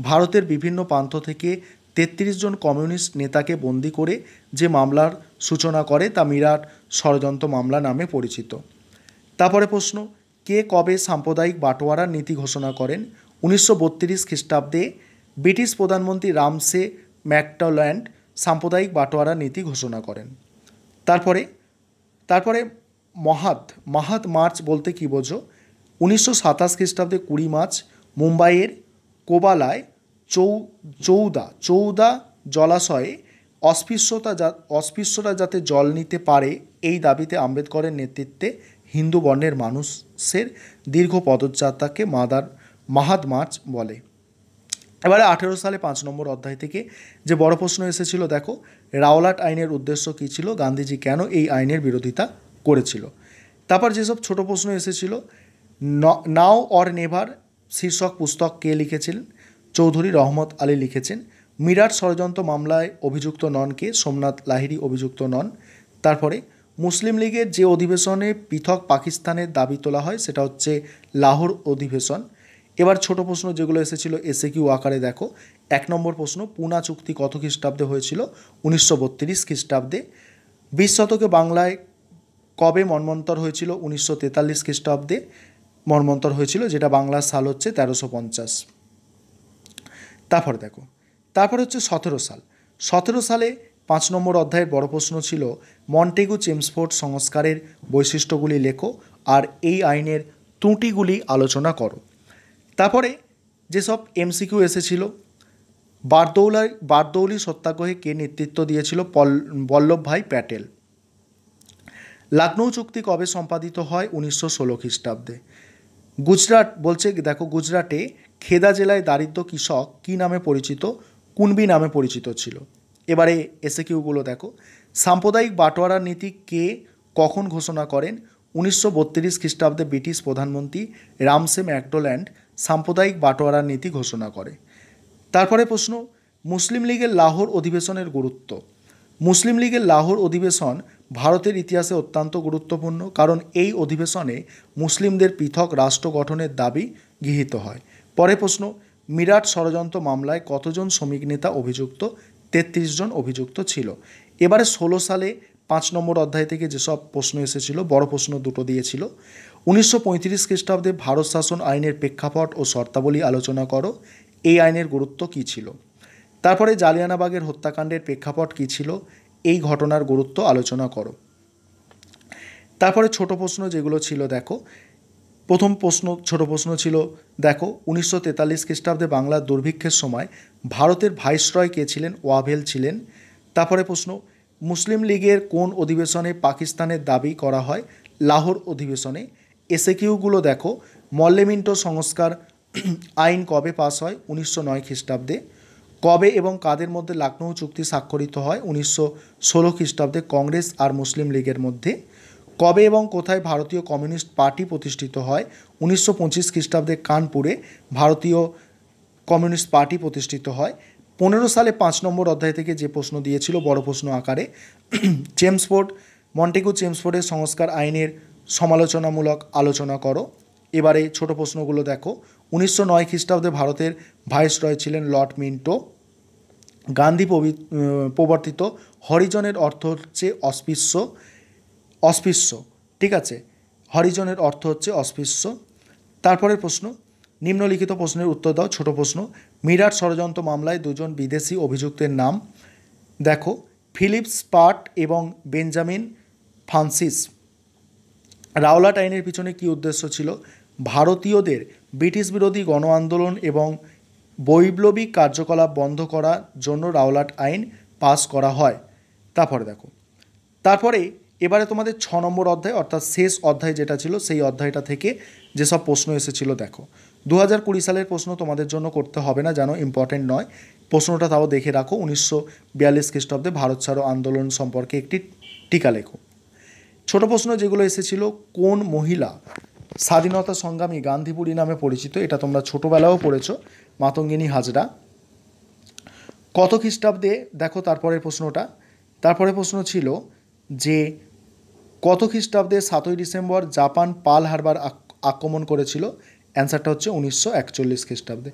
ভারতের বিভিন্ন প্রান্ত থেকে তেত্রিশ জন কমিউনিস্ট নেতাকে বন্দি করে যে মামলার সূচনা করে তা মিরাট ষড়যন্ত্র মামলা নামে পরিচিত তারপরে প্রশ্ন কে কবে সাম্প্রদায়িক বাটোয়ারার নীতি ঘোষণা করেন উনিশশো বত্রিশ খ্রিস্টাব্দে ব্রিটিশ প্রধানমন্ত্রী রামসে ম্যাকটল্যান্ড সাম্প্রদায়িক বাটোয়ারার নীতি ঘোষণা করেন তারপরে তারপরে মহাত মাহাত মার্চ বলতে কী বোঝো উনিশশো সাতাশ খ্রিস্টাব্দে কুড়ি মার্চ মুম্বাইয়ের কোবালায় চৌ চৌদা চৌদা জলাশয়ে অস্পৃশ্যতা যা অস্পৃশ্যরা যাতে জল নিতে পারে এই দাবিতে আম্বেদকরের নেতৃত্বে হিন্দু বর্ণের মানুষের দীর্ঘ পদযাত্রাকে মাদার মাহাদ মার্চ বলে এবারে আঠেরো সালে পাঁচ নম্বর অধ্যায় থেকে যে বড় প্রশ্ন এসেছিল দেখো রাওলাট আইনের উদ্দেশ্য কী ছিল গান্ধীজি কেন এই আইনের বিরোধিতা করেছিল তারপর যেসব ছোট প্রশ্ন এসেছিল নাও অর নেভার শীর্ষক পুস্তক কে লিখেছিলেন চৌধুরী রহমত আলী লিখেছেন মিরাট ষড়যন্ত্র মামলায় অভিযুক্ত ননকে সোমনাথ লাহিড়ী অভিযুক্ত নন তারপরে মুসলিম লীগের যে অধিবেশনে পৃথক পাকিস্তানের দাবি তোলা হয় সেটা হচ্ছে লাহোর অধিবেশন এবার ছোট প্রশ্ন যেগুলো এসেছিল এসে কিউ আকারে দেখো এক নম্বর প্রশ্ন পুনা চুক্তি কত খ্রিস্টাব্দে হয়েছিল উনিশশো বত্রিশ খ্রিস্টাব্দে বিশ শতকে বাংলায় কবে মর্মন্তর হয়েছিল উনিশশো তেতাল্লিশ খ্রিস্টাব্দে মর্মন্তর হয়েছিল যেটা বাংলার সাল হচ্ছে তেরোশো পঞ্চাশ তারপর দেখো তারপর হচ্ছে সতেরো সাল সতেরো সালে পাঁচ নম্বর অধ্যায়ের বড় প্রশ্ন ছিল মন্টেগু চেমসফোর্ড সংস্কারের বৈশিষ্ট্যগুলি লেখো আর এই আইনের ত্রুটিগুলি আলোচনা করো তারপরে যেসব এমসিকিউ এসেছিল বারদৌলা বারদৌলি সত্যাগ্রহে কে নেতৃত্ব দিয়েছিল বল্লভভাই প্যাটেল লাখনৌ চুক্তি কবে সম্পাদিত হয় উনিশশো ষোলো খ্রিস্টাব্দে গুজরাট বলছে দেখো গুজরাটে খেদা জেলায় দারিদ্র কৃষক কী নামে পরিচিত কুনবি নামে পরিচিত ছিল এবারে এসে কিউগুলো দেখো সাম্প্রদায়িক বাটোয়ারা নীতি কে কখন ঘোষণা করেন উনিশশো বত্রিশ খ্রিস্টাব্দে ব্রিটিশ প্রধানমন্ত্রী রামসে ম্যাকডোল্যান্ড সাম্প্রদায়িক বাটোয়ারা নীতি ঘোষণা করে তারপরে প্রশ্ন মুসলিম লীগের লাহোর অধিবেশনের গুরুত্ব মুসলিম লীগের লাহোর অধিবেশন ভারতের ইতিহাসে অত্যন্ত গুরুত্বপূর্ণ কারণ এই অধিবেশনে মুসলিমদের পৃথক রাষ্ট্র গঠনের দাবি গৃহীত হয় পরে প্রশ্ন মিরাট ষড়যন্ত্র মামলায় কতজন শ্রমিক নেতা অভিযুক্ত ৩৩ জন অভিযুক্ত ছিল এবারে ষোলো সালে পাঁচ নম্বর অধ্যায় থেকে যেসব প্রশ্ন এসেছিল বড় প্রশ্ন দুটো দিয়েছিল উনিশশো পঁয়ত্রিশ খ্রিস্টাব্দে ভারত শাসন আইনের প্রেক্ষাপট ও শর্তাবলী আলোচনা করো এই আইনের গুরুত্ব কী ছিল তারপরে জালিয়ানাবাগের হত্যাকাণ্ডের প্রেক্ষাপট কী ছিল এই ঘটনার গুরুত্ব আলোচনা করো তারপরে ছোট প্রশ্ন যেগুলো ছিল দেখো প্রথম প্রশ্ন ছোট প্রশ্ন ছিল দেখো উনিশশো তেতাল্লিশ খ্রিস্টাব্দে বাংলার দুর্ভিক্ষের সময় ভারতের ভাইসরয় কে ছিলেন ওয়াভেল ছিলেন তারপরে প্রশ্ন মুসলিম লীগের কোন অধিবেশনে পাকিস্তানের দাবি করা হয় লাহোর অধিবেশনে কিউগুলো দেখো মল্লেমিন্টো সংস্কার আইন কবে পাস হয় উনিশশো নয় খ্রিস্টাব্দে কবে এবং কাদের মধ্যে লখনৌ চুক্তি স্বাক্ষরিত হয় উনিশশো ষোলো খ্রিস্টাব্দে কংগ্রেস আর মুসলিম লীগের মধ্যে কবে এবং কোথায় ভারতীয় কমিউনিস্ট পার্টি প্রতিষ্ঠিত হয় উনিশশো পঁচিশ খ্রিস্টাব্দে কানপুরে ভারতীয় কমিউনিস্ট পার্টি প্রতিষ্ঠিত হয় পনেরো সালে পাঁচ নম্বর অধ্যায় থেকে যে প্রশ্ন দিয়েছিল বড় প্রশ্ন আকারে জেমসফোর্ড মন্টেগু চেমসফোর্ডের সংস্কার আইনের সমালোচনামূলক আলোচনা করো এবারে ছোট প্রশ্নগুলো দেখো উনিশশো নয় খ্রিস্টাব্দে ভারতের ভাইসরয় ছিলেন লর্ড মিন্টো গান্ধী প্রবর্তিত হরিজনের অর্থ হচ্ছে অস্পৃশ্য অস্পৃশ্য ঠিক আছে হরিজনের অর্থ হচ্ছে অস্পৃশ্য তারপরের প্রশ্ন নিম্নলিখিত প্রশ্নের উত্তর দাও ছোট প্রশ্ন মিরাট ষড়যন্ত্র মামলায় দুজন বিদেশি অভিযুক্তের নাম দেখো ফিলিপস পার্ট এবং বেঞ্জামিন ফ্রান্সিস রাওলাট আইনের পিছনে কি উদ্দেশ্য ছিল ভারতীয়দের ব্রিটিশ বিরোধী গণ আন্দোলন এবং বৈপ্লবিক কার্যকলাপ বন্ধ করার জন্য রাওলাট আইন পাস করা হয় তারপরে দেখো তারপরে এবারে তোমাদের ছ নম্বর অধ্যায় অর্থাৎ শেষ অধ্যায় যেটা ছিল সেই অধ্যায়টা থেকে যেসব প্রশ্ন এসেছিল দেখো দু হাজার কুড়ি সালের প্রশ্ন তোমাদের জন্য করতে হবে না জানো ইম্পর্টেন্ট নয় প্রশ্নটা তাও দেখে রাখো উনিশশো বিয়াল্লিশ খ্রিস্টাব্দে ভারত ছাড়ো আন্দোলন সম্পর্কে একটি টিকা লেখো ছোটো প্রশ্ন যেগুলো এসেছিল কোন মহিলা স্বাধীনতা সংগ্রামী গান্ধীপুরী নামে পরিচিত এটা তোমরা ছোটোবেলাও পড়েছ মাতঙ্গিনী হাজরা কত খ্রিস্টাব্দে দেখো তারপরের প্রশ্নটা তারপরে প্রশ্ন ছিল যে কত খ্রিস্টাব্দে সাতই ডিসেম্বর জাপান পাল হারবার আক্রমণ করেছিল অ্যান্সারটা হচ্ছে উনিশশো একচল্লিশ খ্রিস্টাব্দে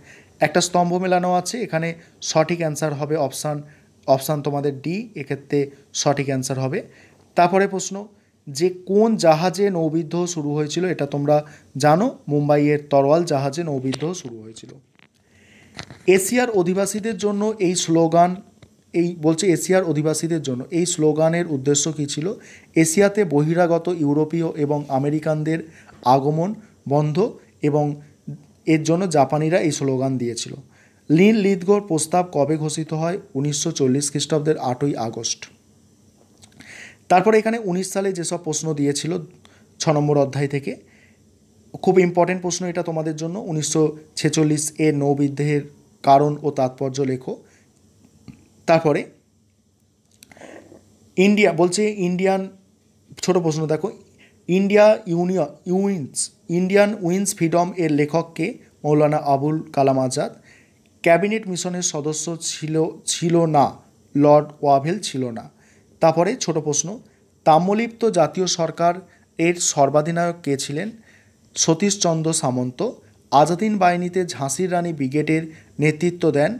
একটা স্তম্ভ মেলানো আছে এখানে সঠিক অ্যান্সার হবে অপশান অপশান তোমাদের ডি এক্ষেত্রে সঠিক অ্যান্সার হবে তারপরে প্রশ্ন যে কোন জাহাজে নৌবিদ্রোহ শুরু হয়েছিল এটা তোমরা জানো মুম্বাইয়ের তরওয়াল জাহাজে নৌবিদ্রোহ শুরু হয়েছিল এশিয়ার অধিবাসীদের জন্য এই স্লোগান এই বলছে এশিয়ার অধিবাসীদের জন্য এই স্লোগানের উদ্দেশ্য কী ছিল এশিয়াতে বহিরাগত ইউরোপীয় এবং আমেরিকানদের আগমন বন্ধ এবং এর জন্য জাপানিরা এই স্লোগান দিয়েছিল লিন লিদগোর প্রস্তাব কবে ঘোষিত হয় উনিশশো চল্লিশ খ্রিস্টাব্দের আটই আগস্ট তারপরে এখানে উনিশ সালে যেসব প্রশ্ন দিয়েছিল ছ নম্বর অধ্যায় থেকে খুব ইম্পর্টেন্ট প্রশ্ন এটা তোমাদের জন্য উনিশশো ছেচল্লিশ এ নৌবিদ্রোহের কারণ ও তাৎপর্য লেখো তারপরে ইন্ডিয়া বলছে ইন্ডিয়ান ছোট প্রশ্ন দেখো India union wins Indian wins freedom এর লেখককে মৌলানা আবুল কালাম আজাদ ক্যাবিনেট মিশনের সদস্য ছিল ছিল না লর্ড ওয়াভেল ছিল না তারপরে ছোট প্রশ্ন তাম্রলিপ্ত জাতীয় সরকার এর সর্বাধিনায়ক কে ছিলেন সতীশচন্দ্র সামন্ত আজাদিন বাহিনীতে ঝাঁসির রানী ব্রিগেডের নেতৃত্ব দেন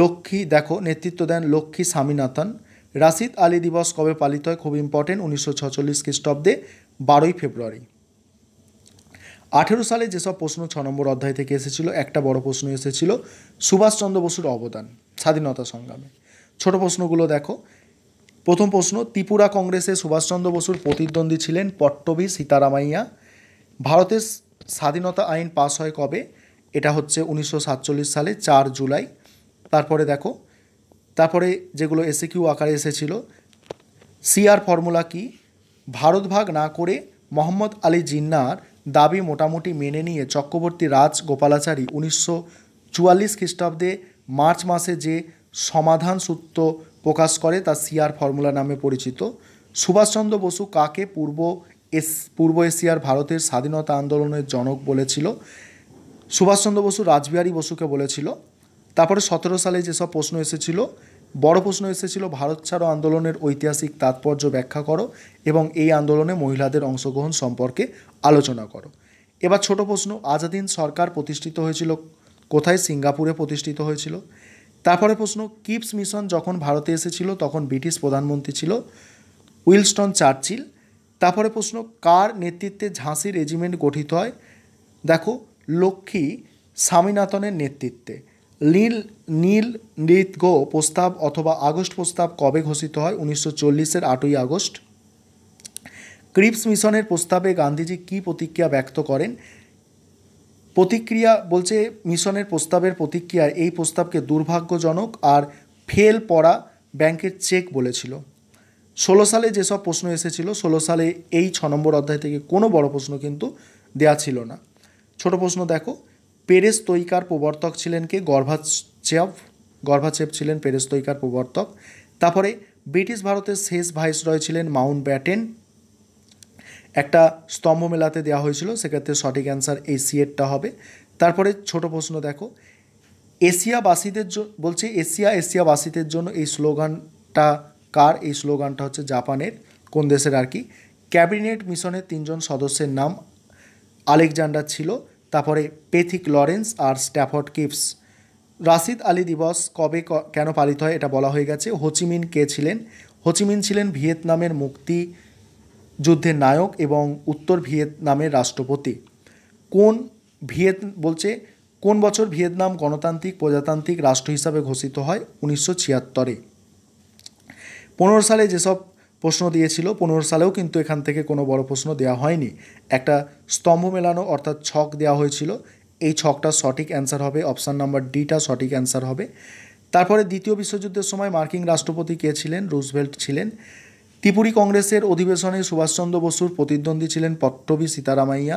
লক্ষ্মী দেখো নেতৃত্ব দেন লক্ষ্মী স্বামীনাথন রাশিদ আলী দিবস কবে পালিত হয় খুব ইম্পর্টেন্ট উনিশশো ছচল্লিশ খ্রিস্টাব্দে বারোই ফেব্রুয়ারি আঠেরো সালে যেসব প্রশ্ন ছ নম্বর অধ্যায় থেকে এসেছিল একটা বড় প্রশ্ন এসেছিল সুভাষচন্দ্র বসুর অবদান স্বাধীনতা সংগ্রামে ছোট প্রশ্নগুলো দেখো প্রথম প্রশ্ন ত্রিপুরা কংগ্রেসে সুভাষচন্দ্র বসুর প্রতিদ্বন্দ্বী ছিলেন পট্টবি সীতারামাইয়া ভারতের স্বাধীনতা আইন পাশ হয় কবে এটা হচ্ছে উনিশশো সালে চার জুলাই তারপরে দেখো তারপরে যেগুলো এসিকিউ আকারে এসেছিল সিআর ফর্মুলা কি ভারত ভাগ না করে মোহাম্মদ আলী জিন্নার দাবি মোটামুটি মেনে নিয়ে চক্রবর্তী রাজ গোপালাচারী উনিশশো চুয়াল্লিশ খ্রিস্টাব্দে মার্চ মাসে যে সমাধান সূত্র প্রকাশ করে তা সিআর ফর্মুলা নামে পরিচিত সুভাষচন্দ্র বসু কাকে পূর্ব এস পূর্ব এশিয়ার ভারতের স্বাধীনতা আন্দোলনের জনক বলেছিল সুভাষচন্দ্র বসু রাজবিহারী বসুকে বলেছিল তারপরে সতেরো সালে যেসব প্রশ্ন এসেছিল বড় প্রশ্ন এসেছিল ভারত ছাড়ো আন্দোলনের ঐতিহাসিক তাৎপর্য ব্যাখ্যা করো এবং এই আন্দোলনে মহিলাদের অংশগ্রহণ সম্পর্কে আলোচনা করো এবার ছোট প্রশ্ন আজাদিন সরকার প্রতিষ্ঠিত হয়েছিল কোথায় সিঙ্গাপুরে প্রতিষ্ঠিত হয়েছিল তারপরে প্রশ্ন কিপস মিশন যখন ভারতে এসেছিল তখন ব্রিটিশ প্রধানমন্ত্রী ছিল উইলস্টন চার্চিল তারপরে প্রশ্ন কার নেতৃত্বে ঝাঁসি রেজিমেন্ট গঠিত হয় দেখো লক্ষ্মী স্বামীনাথনের নেতৃত্বে নীল নীল নৃত্য প্রস্তাব অথবা আগস্ট প্রস্তাব কবে ঘোষিত হয় উনিশশো চল্লিশের আটই আগস্ট ক্রিপস মিশনের প্রস্তাবে গান্ধীজি কি প্রতিক্রিয়া ব্যক্ত করেন প্রতিক্রিয়া বলছে মিশনের প্রস্তাবের প্রতিক্রিয়ায় এই প্রস্তাবকে দুর্ভাগ্যজনক আর ফেল পড়া ব্যাংকের চেক বলেছিল ষোলো সালে যেসব প্রশ্ন এসেছিল ষোলো সালে এই ছ নম্বর অধ্যায় থেকে কোনো বড় প্রশ্ন কিন্তু দেয়া ছিল না ছোট প্রশ্ন দেখো পেরেস তৈকার প্রবর্তক ছিলেন কে গর্ভাচেপ গর্ভাচেপ ছিলেন পেরেস তৈকার প্রবর্তক তারপরে ব্রিটিশ ভারতের শেষ ভাইসরয় ছিলেন মাউন্ট ব্যাটেন একটা স্তম্ভ মেলাতে দেওয়া হয়েছিল সেক্ষেত্রে সঠিক অ্যান্সার এই সিএটটা হবে তারপরে ছোট প্রশ্ন দেখো এশিয়াবাসীদের বলছে এশিয়া এশিয়াবাসীদের জন্য এই স্লোগানটা কার এই স্লোগানটা হচ্ছে জাপানের কোন দেশের আর কি ক্যাবিনেট মিশনের তিনজন সদস্যের নাম আলেকজান্ডার ছিল তারপরে পেথিক লরেন্স আর স্ট্যাফর্ড কিপস রাশিদ আলী দিবস কবে কেন পালিত হয় এটা বলা হয়ে গেছে হোচিমিন কে ছিলেন হোচিমিন ছিলেন ভিয়েতনামের মুক্তি যুদ্ধের নায়ক এবং উত্তর ভিয়েতনামের রাষ্ট্রপতি কোন ভিয়েত বলছে কোন বছর ভিয়েতনাম গণতান্ত্রিক প্রজাতান্ত্রিক রাষ্ট্র হিসাবে ঘোষিত হয় উনিশশো ছিয়াত্তরে পনেরো সালে যেসব প্রশ্ন দিয়েছিল পনেরো সালেও কিন্তু এখান থেকে কোনো বড় প্রশ্ন দেওয়া হয়নি একটা স্তম্ভ মেলানো অর্থাৎ ছক দেওয়া হয়েছিল এই ছকটা সঠিক অ্যান্সার হবে অপশান নাম্বার ডিটা সঠিক অ্যান্সার হবে তারপরে দ্বিতীয় বিশ্বযুদ্ধের সময় মার্কিন রাষ্ট্রপতি কে ছিলেন রুজভেল্ট ছিলেন ত্রিপুরি কংগ্রেসের অধিবেশনে সুভাষচন্দ্র বসুর প্রতিদ্বন্দ্বী ছিলেন পট্টবী সীতারামাইয়া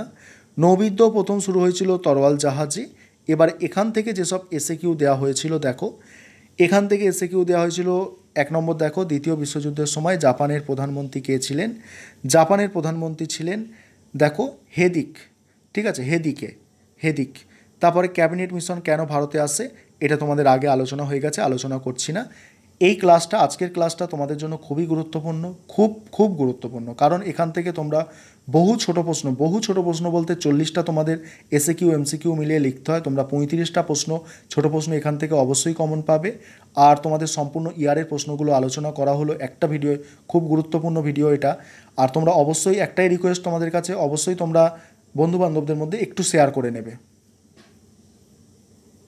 নৌবিদ্য প্রথম শুরু হয়েছিল তরওয়াল জাহাজে এবার এখান থেকে যেসব এসে কিউ দেওয়া হয়েছিল দেখো এখান থেকে এসে কিউ দেওয়া হয়েছিল এক নম্বর দেখো দ্বিতীয় বিশ্বযুদ্ধের সময় জাপানের প্রধানমন্ত্রী কে ছিলেন জাপানের প্রধানমন্ত্রী ছিলেন দেখো হেদিক ঠিক আছে হেদিকে হেদিক তারপরে ক্যাবিনেট মিশন কেন ভারতে আসে এটা তোমাদের আগে আলোচনা হয়ে গেছে আলোচনা করছি না এই ক্লাসটা আজকের ক্লাসটা তোমাদের জন্য খুবই গুরুত্বপূর্ণ খুব খুব গুরুত্বপূর্ণ কারণ এখান থেকে তোমরা বহু ছোট প্রশ্ন বহু ছোট প্রশ্ন বলতে চল্লিশটা তোমাদের এসে কিউ এমসি কিউ মিলিয়ে লিখতে হয় তোমরা পঁয়ত্রিশটা প্রশ্ন ছোট প্রশ্ন এখান থেকে অবশ্যই কমন পাবে আর তোমাদের সম্পূর্ণ ইয়ারের প্রশ্নগুলো আলোচনা করা হলো একটা ভিডিও খুব গুরুত্বপূর্ণ ভিডিও এটা আর তোমরা অবশ্যই একটাই রিকোয়েস্ট তোমাদের কাছে অবশ্যই তোমরা বন্ধু বান্ধবদের মধ্যে একটু শেয়ার করে নেবে